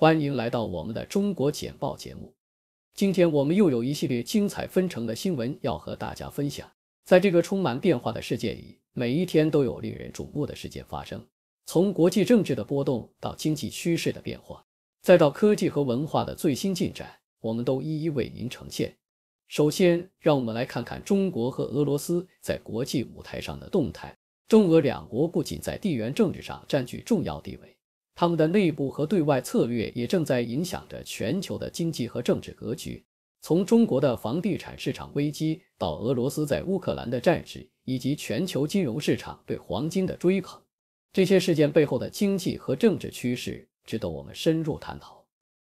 欢迎来到我们的中国简报节目。今天我们又有一系列精彩纷呈的新闻要和大家分享。在这个充满变化的世界里，每一天都有令人瞩目的事件发生。从国际政治的波动到经济趋势的变化，再到科技和文化的最新进展，我们都一一为您呈现。首先，让我们来看看中国和俄罗斯在国际舞台上的动态。中俄两国不仅在地缘政治上占据重要地位。他们的内部和对外策略也正在影响着全球的经济和政治格局。从中国的房地产市场危机，到俄罗斯在乌克兰的战事，以及全球金融市场对黄金的追捧，这些事件背后的经济和政治趋势值得我们深入探讨。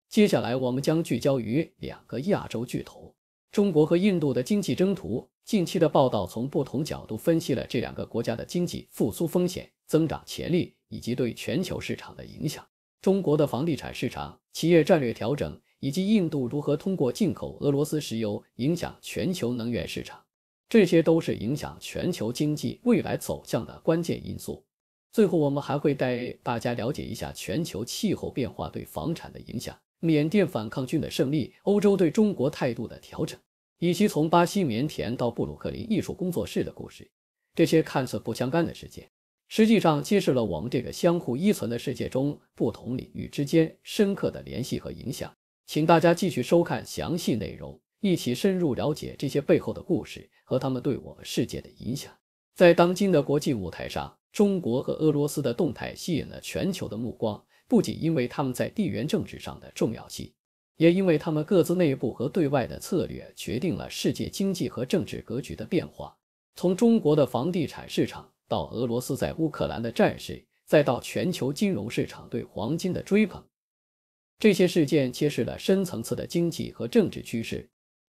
接下来，我们将聚焦于两个亚洲巨头——中国和印度的经济征途。近期的报道从不同角度分析了这两个国家的经济复苏风险、增长潜力。以及对全球市场的影响，中国的房地产市场、企业战略调整，以及印度如何通过进口俄罗斯石油影响全球能源市场，这些都是影响全球经济未来走向的关键因素。最后，我们还会带大家了解一下全球气候变化对房产的影响、缅甸反抗军的胜利、欧洲对中国态度的调整，以及从巴西棉田到布鲁克林艺术工作室的故事。这些看似不相干的事件。实际上揭示了我们这个相互依存的世界中不同领域之间深刻的联系和影响。请大家继续收看详细内容，一起深入了解这些背后的故事和他们对我们世界的影响。在当今的国际舞台上，中国和俄罗斯的动态吸引了全球的目光，不仅因为他们在地缘政治上的重要性，也因为他们各自内部和对外的策略决定了世界经济和政治格局的变化。从中国的房地产市场。到俄罗斯在乌克兰的战事，再到全球金融市场对黄金的追捧，这些事件揭示了深层次的经济和政治趋势。《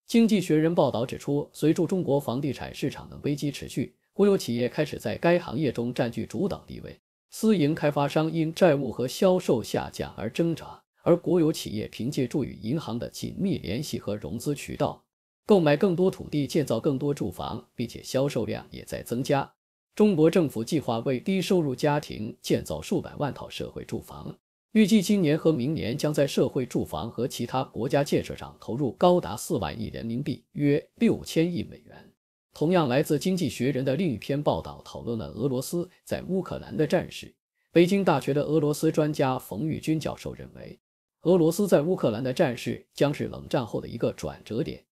经济学人》报道指出，随着中国房地产市场的危机持续，国有企业开始在该行业中占据主导地位。私营开发商因债务和销售下降而挣扎，而国有企业凭借与银行的紧密联系和融资渠道，购买更多土地，建造更多住房，并且销售量也在增加。中国政府计划为低收入家庭建造数百万套社会住房，预计今年和明年将在社会住房和其他国家建设上投入高达四万亿人民币，约六千亿美元。同样来自《经济学人》的另一篇报道讨论了俄罗斯在乌克兰的战事。北京大学的俄罗斯专家冯玉军教授认为，俄罗斯在乌克兰的战事将是冷战后的一个转折点，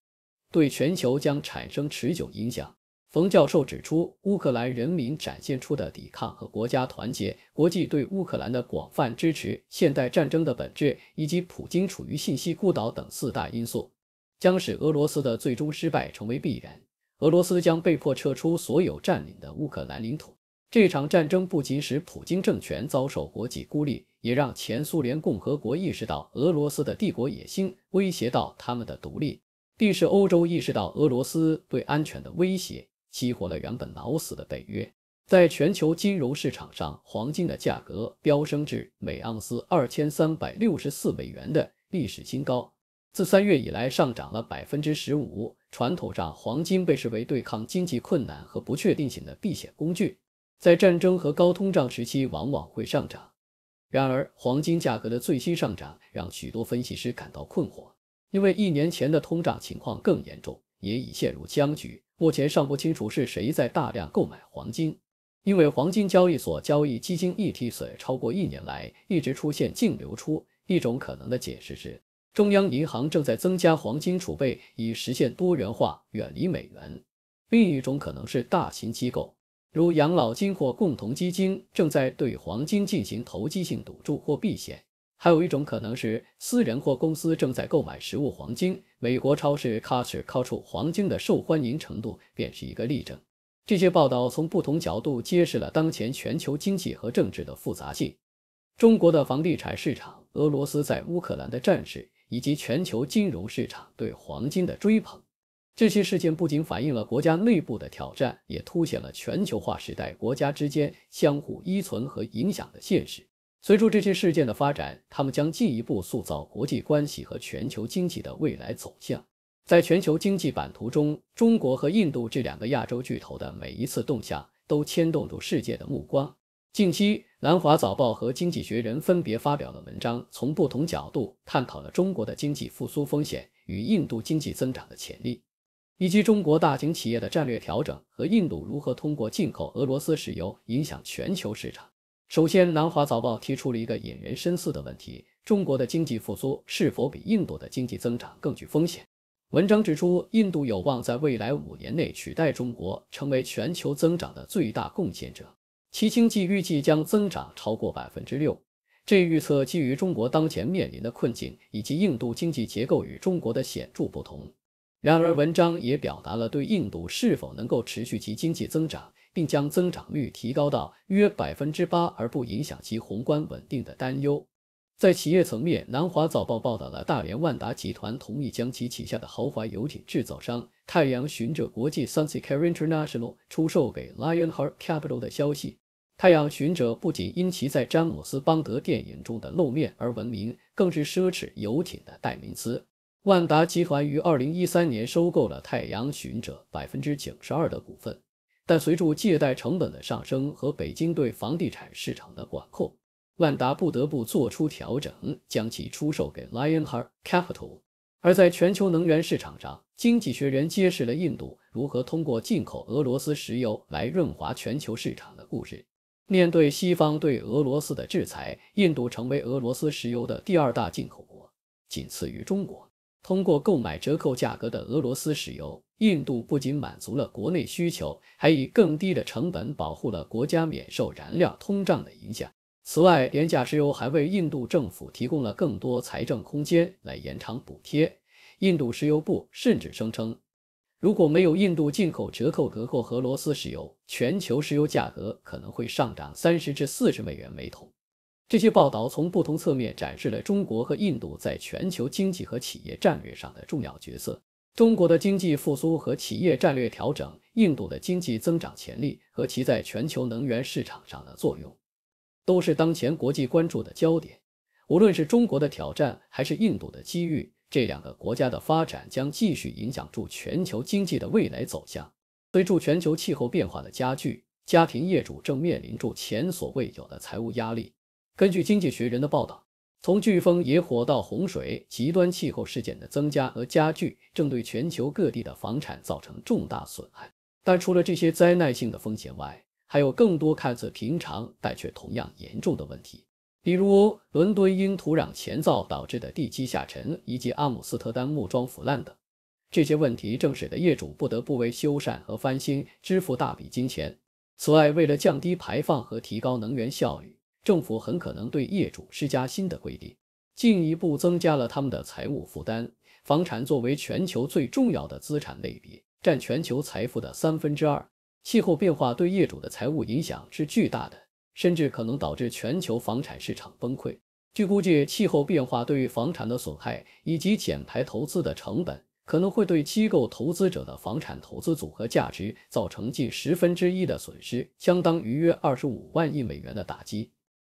对全球将产生持久影响。冯教授指出，乌克兰人民展现出的抵抗和国家团结、国际对乌克兰的广泛支持、现代战争的本质，以及普京处于信息孤岛等四大因素，将使俄罗斯的最终失败成为必然。俄罗斯将被迫撤出所有占领的乌克兰领土。这场战争不仅使普京政权遭受国际孤立，也让前苏联共和国意识到俄罗斯的帝国野心威胁到他们的独立，并使欧洲意识到俄罗斯对安全的威胁。激活了原本脑死的北约。在全球金融市场上，黄金的价格飙升至每盎司二千三百六十四美元的历史新高，自三月以来上涨了百分之十五。传统上，黄金被视为对抗经济困难和不确定性的避险工具，在战争和高通胀时期往往会上涨。然而，黄金价格的最新上涨让许多分析师感到困惑，因为一年前的通胀情况更严重。也已陷入僵局。目前尚不清楚是谁在大量购买黄金，因为黄金交易所交易基金 ETF 超过一年来一直出现净流出。一种可能的解释是，中央银行正在增加黄金储备以实现多元化，远离美元。另一种可能是大型机构，如养老金或共同基金，正在对黄金进行投机性赌注或避险。还有一种可能是私人或公司正在购买实物黄金。美国超市 c 开始抛出黄金的受欢迎程度，便是一个例证。这些报道从不同角度揭示了当前全球经济和政治的复杂性。中国的房地产市场、俄罗斯在乌克兰的战事，以及全球金融市场对黄金的追捧，这些事件不仅反映了国家内部的挑战，也凸显了全球化时代国家之间相互依存和影响的现实。随着这些事件的发展，他们将进一步塑造国际关系和全球经济的未来走向。在全球经济版图中，中国和印度这两个亚洲巨头的每一次动向都牵动着世界的目光。近期，《南华早报》和《经济学人》分别发表了文章，从不同角度探讨了中国的经济复苏风险与印度经济增长的潜力，以及中国大型企业的战略调整和印度如何通过进口俄罗斯石油影响全球市场。首先，《南华早报》提出了一个引人深思的问题：中国的经济复苏是否比印度的经济增长更具风险？文章指出，印度有望在未来五年内取代中国，成为全球增长的最大贡献者，其经济预计将增长超过百分之六。这预测基于中国当前面临的困境以及印度经济结构与中国的显著不同。然而，文章也表达了对印度是否能够持续其经济增长。并将增长率提高到约百分之八，而不影响其宏观稳定的担忧。在企业层面，南华早报报道了大连万达集团同意将其旗下的豪华游艇制造商太阳巡者国际 s u n s e t c a r International） 出售给 Lionheart Capital 的消息。太阳巡者不仅因其在詹姆斯·邦德电影中的露面而闻名，更是奢侈游艇的代名词。万达集团于2013年收购了太阳巡者百分之九十二的股份。但随着借贷成本的上升和北京对房地产市场的管控，万达不得不做出调整，将其出售给 Lionheart Capital。而在全球能源市场上，《经济学人》揭示了印度如何通过进口俄罗斯石油来润滑全球市场的故事。面对西方对俄罗斯的制裁，印度成为俄罗斯石油的第二大进口国，仅次于中国。通过购买折扣价格的俄罗斯石油，印度不仅满足了国内需求，还以更低的成本保护了国家免受燃料通胀的影响。此外，廉价石油还为印度政府提供了更多财政空间来延长补贴。印度石油部甚至声称，如果没有印度进口折扣折扣俄罗斯石油，全球石油价格可能会上涨三十至四十美元每桶。这些报道从不同侧面展示了中国和印度在全球经济和企业战略上的重要角色。中国的经济复苏和企业战略调整，印度的经济增长潜力和其在全球能源市场上的作用，都是当前国际关注的焦点。无论是中国的挑战还是印度的机遇，这两个国家的发展将继续影响住全球经济的未来走向。随着全球气候变化的加剧，家庭业主正面临住前所未有的财务压力。根据《经济学人》的报道，从飓风、野火到洪水，极端气候事件的增加和加剧正对全球各地的房产造成重大损害。但除了这些灾难性的风险外，还有更多看似平常但却同样严重的问题，比如伦敦因土壤前造导致的地基下沉，以及阿姆斯特丹木桩腐烂等。这些问题正使得业主不得不为修缮和翻新支付大笔金钱。此外，为了降低排放和提高能源效率，政府很可能对业主施加新的规定，进一步增加了他们的财务负担。房产作为全球最重要的资产类别，占全球财富的三分之二。气候变化对业主的财务影响是巨大的，甚至可能导致全球房产市场崩溃。据估计，气候变化对于房产的损害以及减排投资的成本，可能会对机构投资者的房产投资组合价值造成近十分之一的损失，相当于约二十五万亿美元的打击。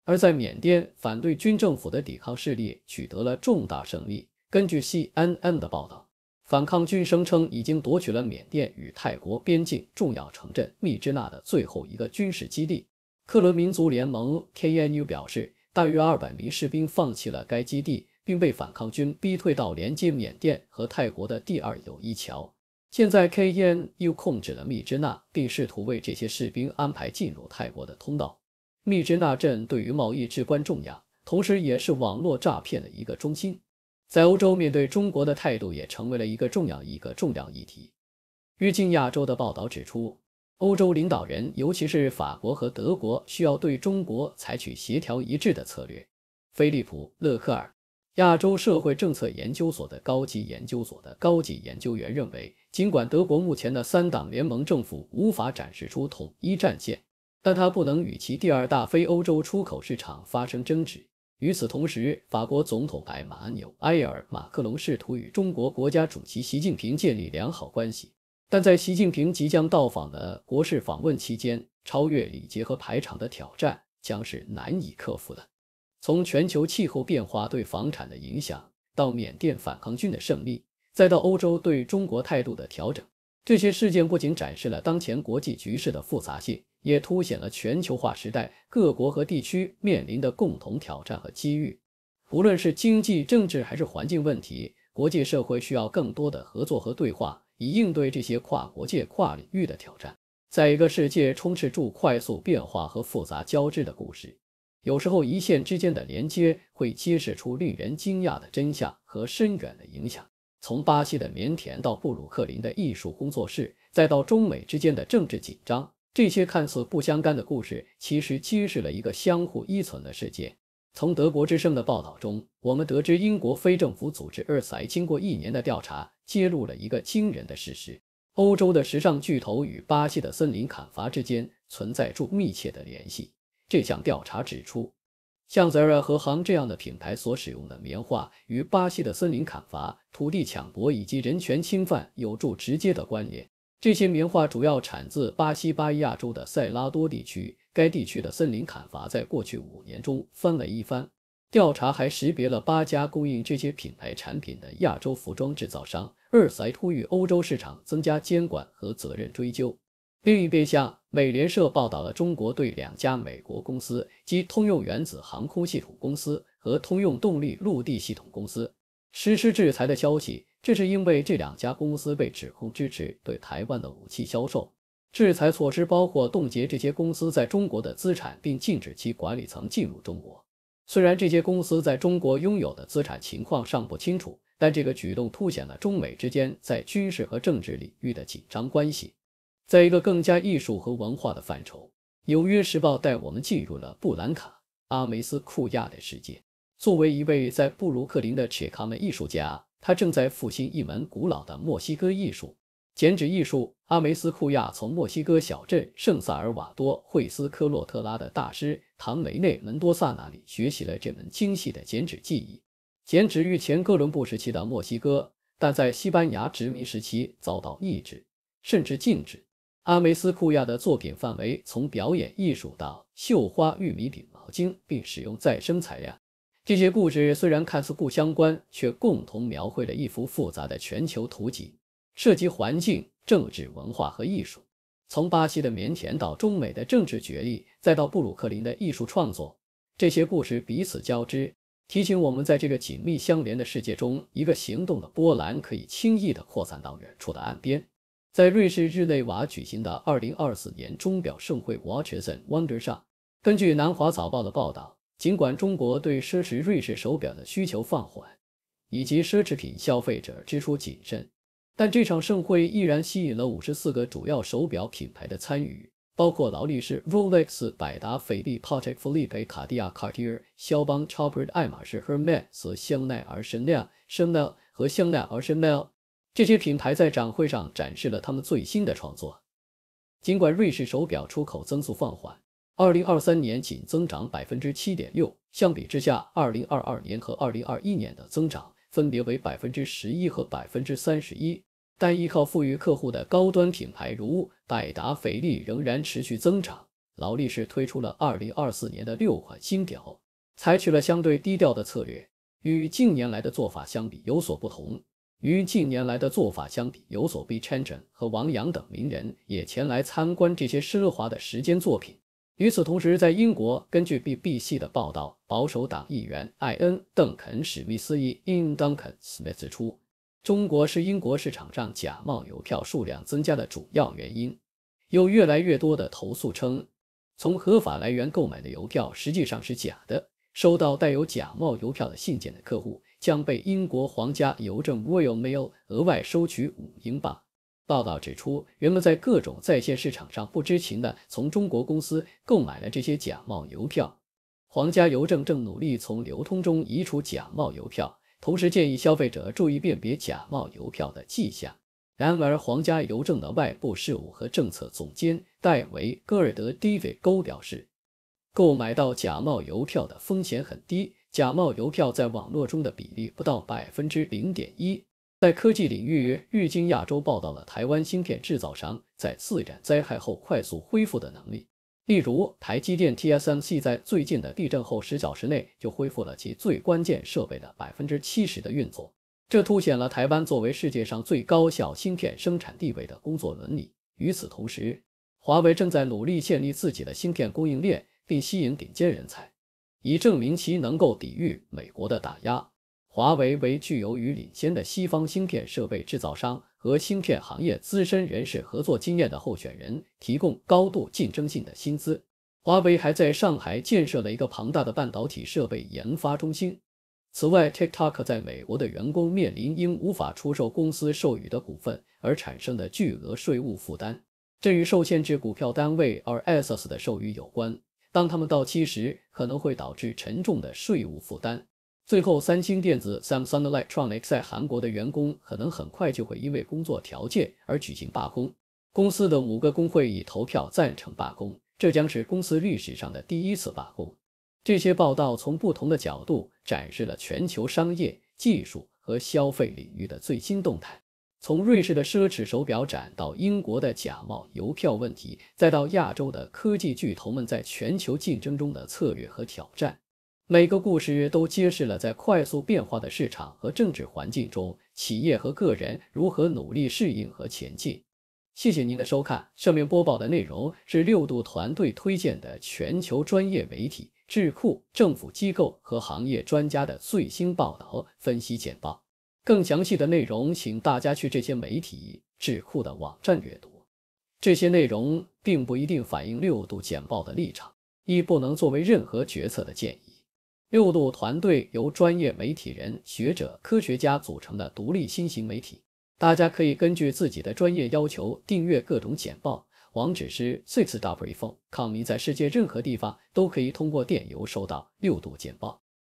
而在缅甸，反对军政府的抵抗势力取得了重大胜利。根据 CNN 的报道，反抗军声称已经夺取了缅甸与泰国边境重要城镇密支那的最后一个军事基地。克伦民族联盟 （KNU） 表示，大约200名士兵放弃了该基地，并被反抗军逼退到连接缅甸和泰国的第二友谊桥。现在，KNU 控制了密支那，并试图为这些士兵安排进入泰国的通道。密支那镇对于贸易至关重要，同时也是网络诈骗的一个中心。在欧洲，面对中国的态度也成为了一个重要、一个重要议题。日经亚洲的报道指出，欧洲领导人，尤其是法国和德国，需要对中国采取协调一致的策略。菲利普·勒克尔，亚洲社会政策研究所的高级研究所的高级研究员认为，尽管德国目前的三党联盟政府无法展示出统一战线。但他不能与其第二大非欧洲出口市场发生争执。与此同时，法国总统埃马纽埃尔·马克龙试图与中国国家主席习近平建立良好关系，但在习近平即将到访的国事访问期间，超越礼节和排场的挑战将是难以克服的。从全球气候变化对房产的影响，到缅甸反抗军的胜利，再到欧洲对中国态度的调整，这些事件不仅展示了当前国际局势的复杂性。也凸显了全球化时代各国和地区面临的共同挑战和机遇。无论是经济、政治还是环境问题，国际社会需要更多的合作和对话，以应对这些跨国界、跨领域的挑战。在一个世界充斥住快速变化和复杂交织的故事，有时候一线之间的连接会揭示出令人惊讶的真相和深远的影响。从巴西的棉田到布鲁克林的艺术工作室，再到中美之间的政治紧张。这些看似不相干的故事，其实揭示了一个相互依存的世界。从德国之声的报道中，我们得知英国非政府组织 e r t h 经过一年的调查，揭露了一个惊人的事实：欧洲的时尚巨头与巴西的森林砍伐之间存在着密切的联系。这项调查指出，像 Zara 和航这样的品牌所使用的棉花，与巴西的森林砍伐、土地抢夺以及人权侵犯有着直接的关联。这些棉花主要产自巴西巴伊亚州的塞拉多地区，该地区的森林砍伐在过去五年中翻了一番。调查还识别了八家供应这些品牌产品的亚洲服装制造商。二塞呼吁欧洲市场增加监管和责任追究。另一边，向美联社报道了中国对两家美国公司，即通用原子航空系统公司和通用动力陆地系统公司，实施制裁的消息。这是因为这两家公司被指控支持对台湾的武器销售。制裁措施包括冻结这些公司在中国的资产，并禁止其管理层进入中国。虽然这些公司在中国拥有的资产情况尚不清楚，但这个举动凸显了中美之间在军事和政治领域的紧张关系。在一个更加艺术和文化的范畴，《纽约时报》带我们进入了布兰卡·阿梅斯库亚的世界。作为一位在布鲁克林的切卡门艺术家。他正在复兴一门古老的墨西哥艺术——剪纸艺术。阿梅斯库亚从墨西哥小镇圣萨尔瓦多·惠斯科洛特拉的大师唐梅内门多萨那里学习了这门精细的剪纸技艺。剪纸于前哥伦布时期的墨西哥，但在西班牙殖民时期遭到抑制甚至禁止。阿梅斯库亚的作品范围从表演艺术到绣花玉米饼毛巾，并使用再生材料。这些故事虽然看似不相关，却共同描绘了一幅复杂的全球图景，涉及环境、政治、文化和艺术。从巴西的棉田到中美的政治角力，再到布鲁克林的艺术创作，这些故事彼此交织，提醒我们在这个紧密相连的世界中，一个行动的波澜可以轻易地扩散到远处的岸边。在瑞士日内瓦举行的2024年钟表盛会 Watchers' Wonder 上，根据南华早报的报道。尽管中国对奢侈瑞士手表的需求放缓，以及奢侈品消费者支出谨慎，但这场盛会依然吸引了五十四个主要手表品牌的参与，包括劳力士 （Rolex）、百达翡丽 （Patek Philippe）、卡地亚 （Cartier）、萧邦 c h o p e r d 爱马仕 h e r m e s 香奈儿 （Chanel） Chanel 和香奈儿。这些品牌在展会上展示了他们最新的创作。尽管瑞士手表出口增速放缓。二零二三年仅增长百分之七点六，相比之下，二零二二年和二零二一年的增长分别为百分之十一和百分之三十一。但依靠富裕客户的高端品牌，如百达翡丽，仍然持续增长。劳力士推出了二零二四年的六款新表，采取了相对低调的策略，与近年来的做法相比有所不同。与近年来的做法相比有所比 c h a n 和王阳等名人也前来参观这些奢华的时间作品。与此同时，在英国，根据 BBC 的报道，保守党议员 i n Duncan Smith 指出，中国是英国市场上假冒邮票数量增加的主要原因。有越来越多的投诉称，从合法来源购买的邮票实际上是假的。收到带有假冒邮票的信件的客户将被英国皇家邮政 Royal Mail 额外收取五英镑。报道指出，人们在各种在线市场上不知情的从中国公司购买了这些假冒邮票。皇家邮政正努力从流通中移除假冒邮票，同时建议消费者注意辨别假冒邮票的迹象。然而，皇家邮政的外部事务和政策总监戴维·戈尔德 （David g o 表示，购买到假冒邮票的风险很低，假冒邮票在网络中的比例不到百分之零点一。在科技领域，日经亚洲报道了台湾芯片制造商在自然灾害后快速恢复的能力。例如，台积电 （TSMC） 在最近的地震后十小时内就恢复了其最关键设备的百分之七十的运作，这凸显了台湾作为世界上最高效芯片生产地位的工作伦理。与此同时，华为正在努力建立自己的芯片供应链，并吸引顶尖人才，以证明其能够抵御美国的打压。华为为具有与领先的西方芯片设备制造商和芯片行业资深人士合作经验的候选人提供高度竞争性的薪资。华为还在上海建设了一个庞大的半导体设备研发中心。此外，TikTok 在美国的员工面临因无法出售公司授予的股份而产生的巨额税务负担，这与受限制股票单位 RSUs 的授予有关。当他们到期时，可能会导致沉重的税务负担。最后，三星电子 （Samsung Electronics） 韩国的员工可能很快就会因为工作条件而举行罢工。公司的五个工会已投票赞成罢工，这将是公司历史上的第一次罢工。这些报道从不同的角度展示了全球商业、技术和消费领域的最新动态，从瑞士的奢侈手表展到英国的假冒邮票问题，再到亚洲的科技巨头们在全球竞争中的策略和挑战。每个故事都揭示了在快速变化的市场和政治环境中，企业和个人如何努力适应和前进。谢谢您的收看。上面播报的内容是六度团队推荐的全球专业媒体、智库、政府机构和行业专家的最新报道、分析简报。更详细的内容，请大家去这些媒体、智库的网站阅读。这些内容并不一定反映六度简报的立场，亦不能作为任何决策的建议。六度团队由专业媒体人、学者、科学家组成的独立新型媒体，大家可以根据自己的专业要求订阅各种简报，网址是 s i x w p h e n e c o m 在世界任何地方都可以通过电邮收到六度简报。